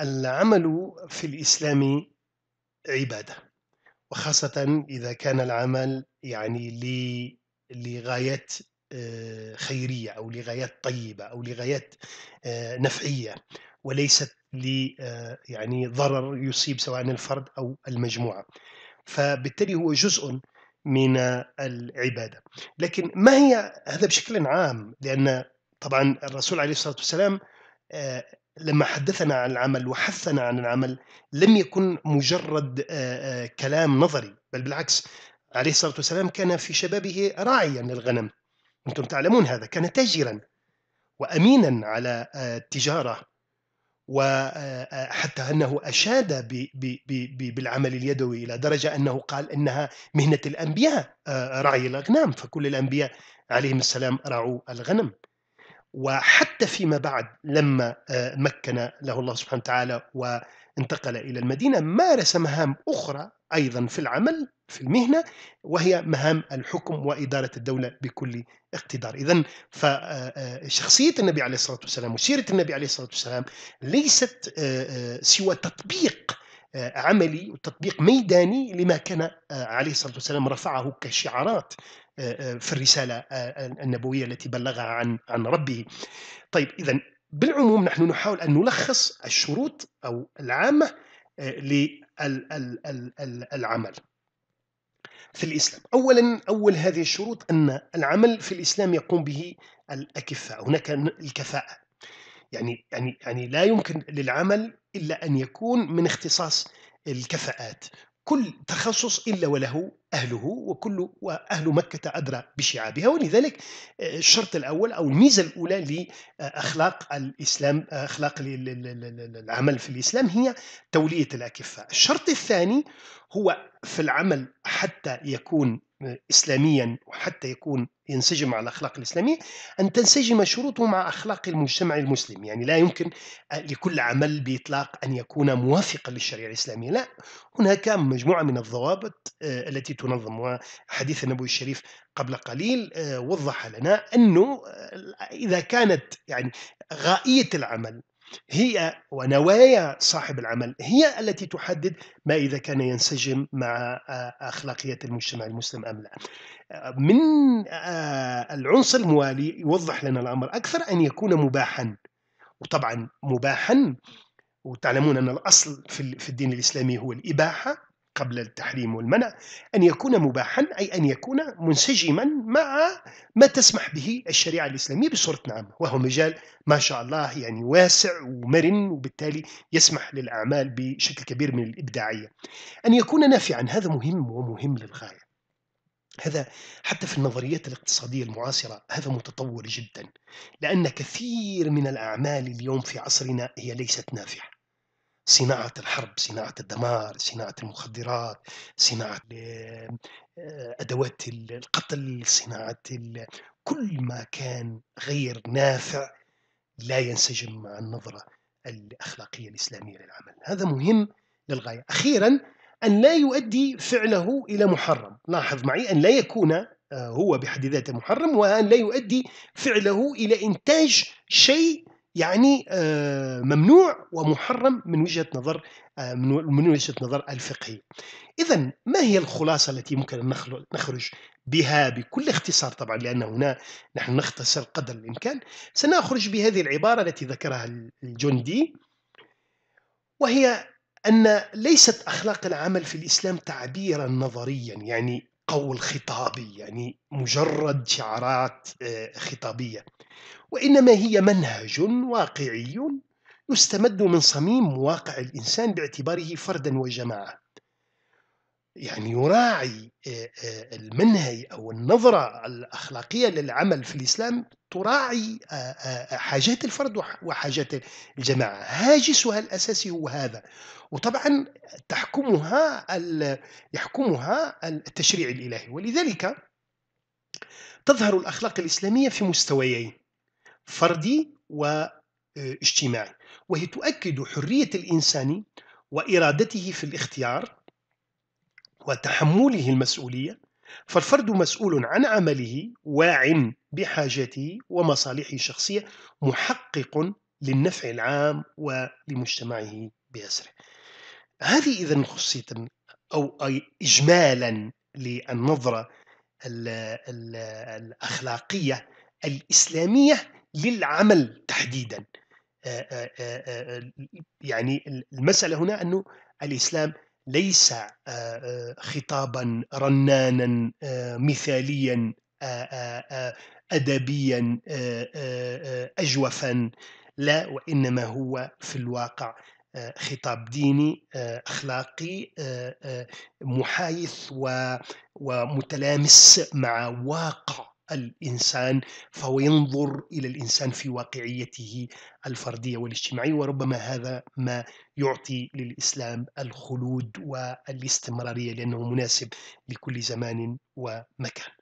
العمل في الإسلام عبادة وخاصة إذا كان العمل يعني لغاية آه، خيرية أو لغايات طيبة أو لغايات آه، نفعية وليست ل آه، يعني ضرر يصيب سواء الفرد أو المجموعة فبالتالي هو جزء من العبادة لكن ما هي هذا بشكل عام لأن طبعا الرسول عليه الصلاة والسلام لما حدثنا عن العمل وحثنا عن العمل لم يكن مجرد كلام نظري بل بالعكس عليه الصلاة والسلام كان في شبابه راعيا للغنم أنتم تعلمون هذا كان تاجرا وأمينا على التجارة وحتى أنه أشاد بالعمل اليدوي إلى درجة أنه قال أنها مهنة الأنبياء رعي الأغنام فكل الأنبياء عليهم السلام رعوا الغنم وحتى فيما بعد لما آه، مكن له الله سبحانه وتعالى وانتقل إلى المدينة مارس مهام أخرى أيضا في العمل في المهنة وهي مهام الحكم وإدارة الدولة بكل اقتدار إذا فشخصية آه، آه، النبي عليه الصلاة والسلام وسيرة النبي عليه الصلاة والسلام ليست سوى تطبيق عملي وتطبيق ميداني لما كان عليه الصلاة والسلام رفعه كشعارات آه، آه، في الرسالة آه، النبوية التي بلغها عن عن ربه. طيب إذا بالعموم نحن نحاول أن نلخص الشروط أو العامة للعمل في الإسلام أولا أول هذه الشروط أن العمل في الإسلام يقوم به الأكفاء هناك الكفاءة يعني يعني يعني لا يمكن للعمل إلا أن يكون من اختصاص الكفاءات كل تخصص إلا وله أهله وكل وأهل مكة أدرى بشعابها ولذلك آه، الشرط الأول أو الميزة الأولى لأخلاق الإسلام أخلاق العمل في الإسلام هي تولية الأكفاء الشرط الثاني هو في العمل حتى يكون إسلاميا وحتى يكون ينسجم مع الأخلاق الإسلامية أن تنسجم شروطه مع أخلاق المجتمع المسلم يعني لا يمكن آه، لكل عمل بإطلاق أن يكون موافقا للشريعة الإسلامية لا هناك مجموعة من الضوابط آه، التي تنظم وحديث النبوي الشريف قبل قليل آه، وضح لنا أنه إذا كانت يعني غائية العمل هي ونوايا صاحب العمل هي التي تحدد ما إذا كان ينسجم مع آه، أخلاقية المجتمع المسلم أم لا آه، من آه، العنصر الموالي يوضح لنا الأمر أكثر أن يكون مباحا وطبعا مباحا وتعلمون أن الأصل في الدين الإسلامي هو الإباحة قبل التحريم والمنع أن يكون مباحا أي أن يكون منسجما مع ما تسمح به الشريعة الإسلامية بصورة عامة وهو مجال ما شاء الله يعني واسع ومرن وبالتالي يسمح للأعمال بشكل كبير من الإبداعية أن يكون نافعا هذا مهم ومهم للغاية هذا حتى في النظريات الاقتصادية المعاصرة هذا متطور جدا لأن كثير من الأعمال اليوم في عصرنا هي ليست نافعة صناعة الحرب صناعة الدمار صناعة المخدرات صناعة آه، أدوات القتل صناعة كل ما كان غير نافع لا ينسجم مع النظرة الأخلاقية الإسلامية للعمل هذا مهم للغاية أخيرا أن لا يؤدي فعله إلى محرم لاحظ معي أن لا يكون آه، هو بحد ذاته محرم وأن لا يؤدي فعله إلى إنتاج شيء يعني آه، ممنوع ومحرم من وجهه نظر آه، من وجهه نظر الفقهي. اذا ما هي الخلاصه التي يمكن ان نخرج بها بكل اختصار طبعا لان هنا نحن نختصر قدر الامكان، سنخرج بهذه العباره التي ذكرها الجون دي وهي ان ليست اخلاق العمل في الاسلام تعبيرا نظريا يعني قول خطابي يعني مجرد شعارات آه، خطابيه وإنما هي منهج واقعي يستمد من صميم واقع الإنسان باعتباره فردا وجماعة يعني يراعي آه، آه، المنهي أو النظرة الأخلاقية للعمل في الإسلام تراعي آه، حاجات الفرد وحاجات الجماعة هاجسها الأساسي هو هذا وطبعا تحكمها يحكمها التشريع الإلهي ولذلك تظهر الأخلاق الإسلامية في مستويين فردي واجتماعي آه، وهي تؤكد حرية الإنسان وإرادته في الاختيار وتحمله المسؤولية فالفرد مسؤول عن عمله واع بحاجاته ومصالحه الشخصية محقق للنفع العام ولمجتمعه بأسره هذه إذا خصية أو إجمالا للنظرة الأخلاقية الإسلامية للعمل تحديدا يعني المسألة هنا أنه الإسلام ليس خطابا رنانا مثاليا أدبيا أجوفا لا وإنما هو في الواقع خطاب ديني اخلاقي محايث ومتلامس مع واقع الانسان فهو ينظر الى الانسان في واقعيته الفرديه والاجتماعيه وربما هذا ما يعطي للاسلام الخلود والاستمراريه لانه مناسب لكل زمان ومكان.